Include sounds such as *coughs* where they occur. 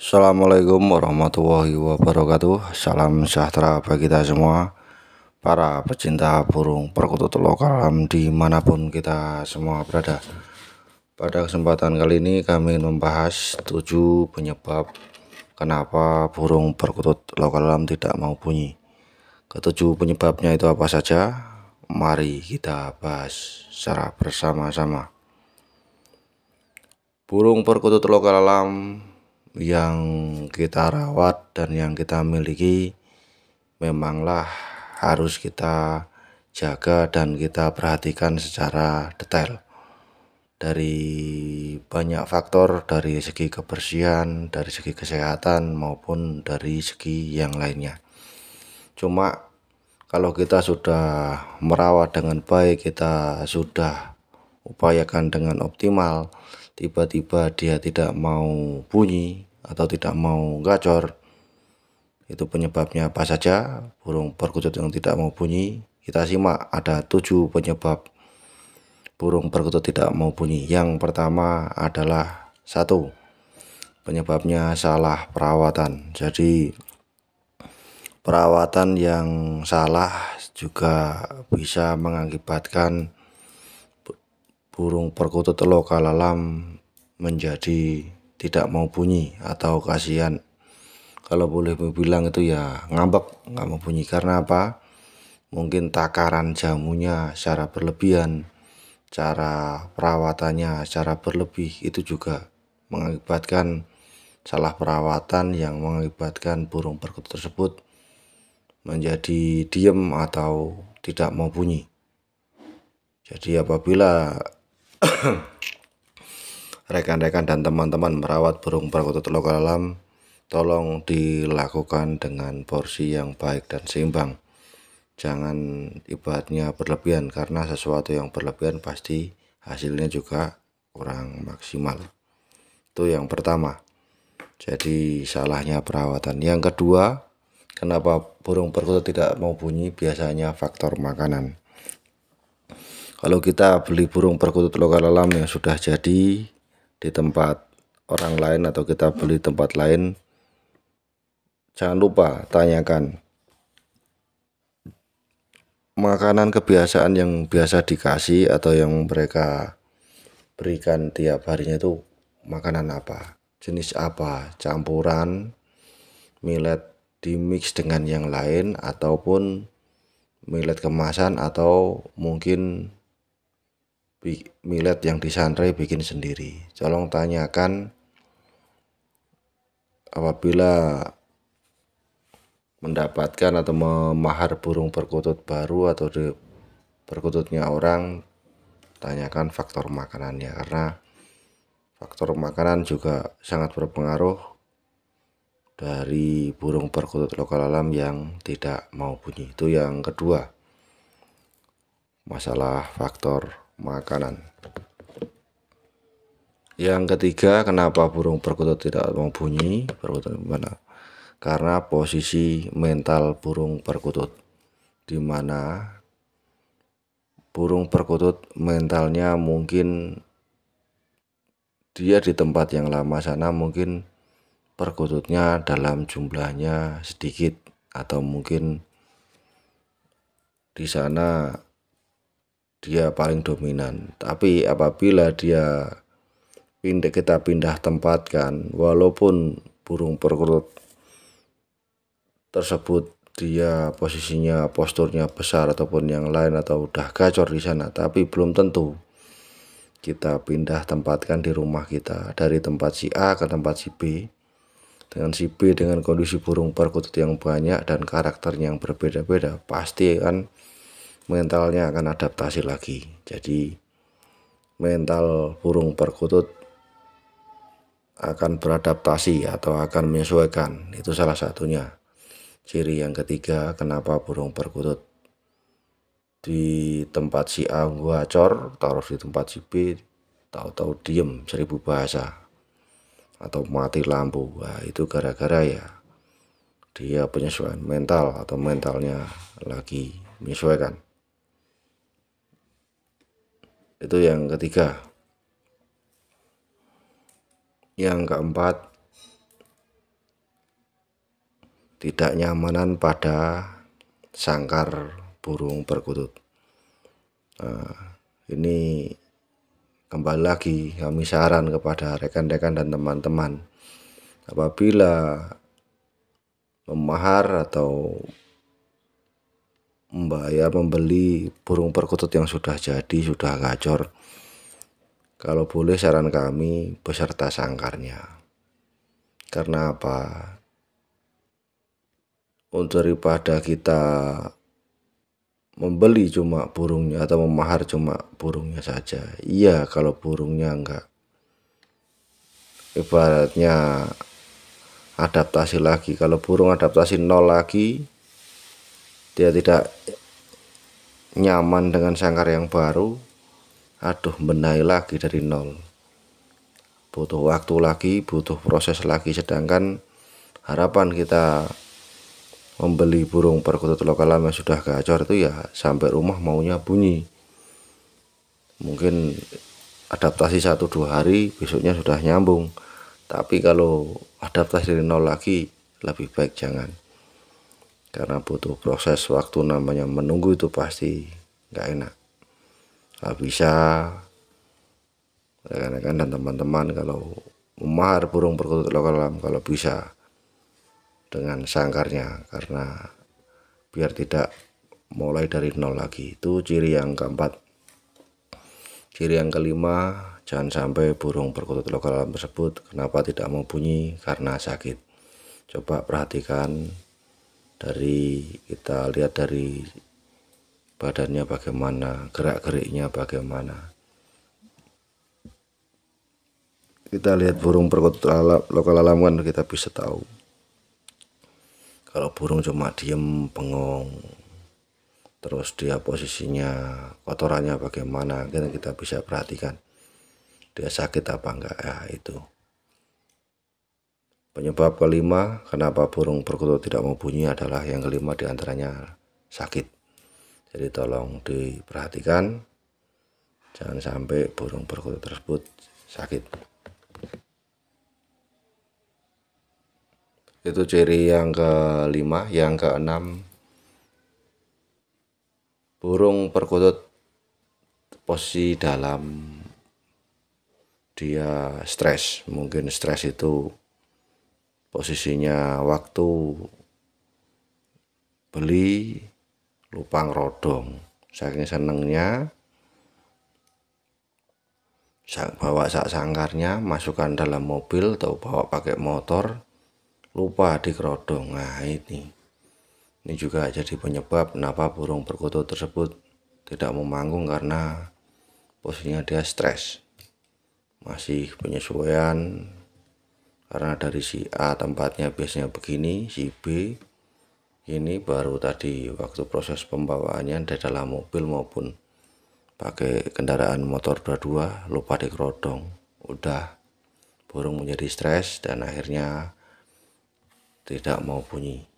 Assalamualaikum warahmatullahi wabarakatuh Salam sejahtera bagi kita semua Para pecinta burung perkutut lokal dimanapun kita semua berada Pada kesempatan kali ini kami membahas 7 penyebab Kenapa burung perkutut lokal alam tidak mau bunyi Ketujuh penyebabnya itu apa saja Mari kita bahas secara bersama-sama Burung perkutut lokal alam yang kita rawat dan yang kita miliki memanglah harus kita jaga dan kita perhatikan secara detail dari banyak faktor dari segi kebersihan, dari segi kesehatan maupun dari segi yang lainnya. Cuma kalau kita sudah merawat dengan baik, kita sudah upayakan dengan optimal, tiba-tiba dia tidak mau bunyi atau tidak mau gacor, itu penyebabnya apa saja? Burung perkutut yang tidak mau bunyi, kita simak ada tujuh penyebab burung perkutut tidak mau bunyi. Yang pertama adalah satu, penyebabnya salah perawatan. Jadi perawatan yang salah juga bisa mengakibatkan burung perkutut lokal alam menjadi tidak mau bunyi atau kasihan kalau boleh bilang itu ya ngambek nggak mau bunyi karena apa mungkin takaran jamunya secara berlebihan cara perawatannya secara berlebih itu juga mengakibatkan salah perawatan yang mengakibatkan burung perkutut tersebut menjadi diem atau tidak mau bunyi jadi apabila *coughs* rekan-rekan dan teman-teman merawat burung perkutut lokal alam tolong dilakukan dengan porsi yang baik dan seimbang jangan ibaratnya berlebihan karena sesuatu yang berlebihan pasti hasilnya juga kurang maksimal itu yang pertama jadi salahnya perawatan yang kedua kenapa burung perkutut tidak mau bunyi biasanya faktor makanan kalau kita beli burung perkutut lokal alam yang sudah jadi di tempat orang lain atau kita beli tempat lain, jangan lupa tanyakan makanan kebiasaan yang biasa dikasih atau yang mereka berikan tiap harinya itu makanan apa, jenis apa, campuran millet dimix dengan yang lain ataupun millet kemasan atau mungkin millet yang disantrai bikin sendiri. Tolong tanyakan apabila mendapatkan atau memahar burung perkutut baru atau di perkututnya orang tanyakan faktor makanannya karena faktor makanan juga sangat berpengaruh dari burung perkutut lokal alam yang tidak mau bunyi itu yang kedua masalah faktor makanan. Yang ketiga, kenapa burung perkutut tidak membunyi? Perkutut mana? Karena posisi mental burung perkutut, di mana burung perkutut mentalnya mungkin dia di tempat yang lama sana mungkin perkututnya dalam jumlahnya sedikit atau mungkin di sana dia paling dominan. Tapi apabila dia pindah kita pindah tempatkan, walaupun burung perkutut tersebut dia posisinya posturnya besar ataupun yang lain atau udah gacor di sana tapi belum tentu kita pindah tempatkan di rumah kita dari tempat si A ke tempat si B dengan si B dengan kondisi burung perkutut yang banyak dan karakternya yang berbeda-beda pasti kan mentalnya akan adaptasi lagi. Jadi mental burung perkutut akan beradaptasi atau akan menyesuaikan. Itu salah satunya. Ciri yang ketiga kenapa burung perkutut di tempat si A gua acor, taruh di tempat si B tahu-tahu diem seribu bahasa atau mati lampu. nah, itu gara-gara ya dia penyesuaian mental atau mentalnya lagi menyesuaikan itu yang ketiga yang keempat tidak nyamanan pada sangkar burung perkutut nah, ini kembali lagi kami saran kepada rekan-rekan dan teman-teman apabila memahar atau membayar membeli burung perkutut yang sudah jadi sudah gacor kalau boleh saran kami beserta sangkarnya karena apa untuk daripada kita membeli cuma burungnya atau memahar cuma burungnya saja iya kalau burungnya enggak ibaratnya adaptasi lagi kalau burung adaptasi nol lagi dia tidak nyaman dengan sangkar yang baru aduh benahi lagi dari nol butuh waktu lagi butuh proses lagi sedangkan harapan kita membeli burung perkutut lokal yang sudah gacor itu ya sampai rumah maunya bunyi mungkin adaptasi satu dua hari besoknya sudah nyambung tapi kalau adaptasi dari nol lagi lebih baik jangan karena butuh proses waktu namanya menunggu itu pasti nggak enak nggak bisa ya, rekan-rekan dan teman-teman kalau memahar burung perkutut lokal alam kalau bisa dengan sangkarnya karena biar tidak mulai dari nol lagi itu ciri yang keempat ciri yang kelima jangan sampai burung perkutut lokal alam tersebut kenapa tidak mau bunyi karena sakit coba perhatikan dari kita lihat dari badannya bagaimana, gerak-geriknya bagaimana. Kita lihat burung perkutut lokal alam kan kita bisa tahu. Kalau burung cuma diem bengong, terus dia posisinya kotorannya bagaimana, kita kita bisa perhatikan dia sakit apa enggak ya itu. Penyebab kelima kenapa burung perkutut tidak mau bunyi adalah yang kelima diantaranya sakit. Jadi tolong diperhatikan jangan sampai burung perkutut tersebut sakit. Itu ciri yang kelima, yang keenam burung perkutut posisi dalam dia stres mungkin stres itu posisinya waktu beli lupang rodong saking senengnya bawa sak sangkarnya masukkan dalam mobil atau bawa pakai motor lupa di kerodong nah ini ini juga jadi penyebab kenapa burung perkutut tersebut tidak memanggung karena posisinya dia stres masih penyesuaian karena dari si A tempatnya biasanya begini si B ini baru tadi waktu proses pembawaannya dari dalam mobil maupun pakai kendaraan motor dua-dua lupa dikerodong udah burung menjadi stres dan akhirnya tidak mau bunyi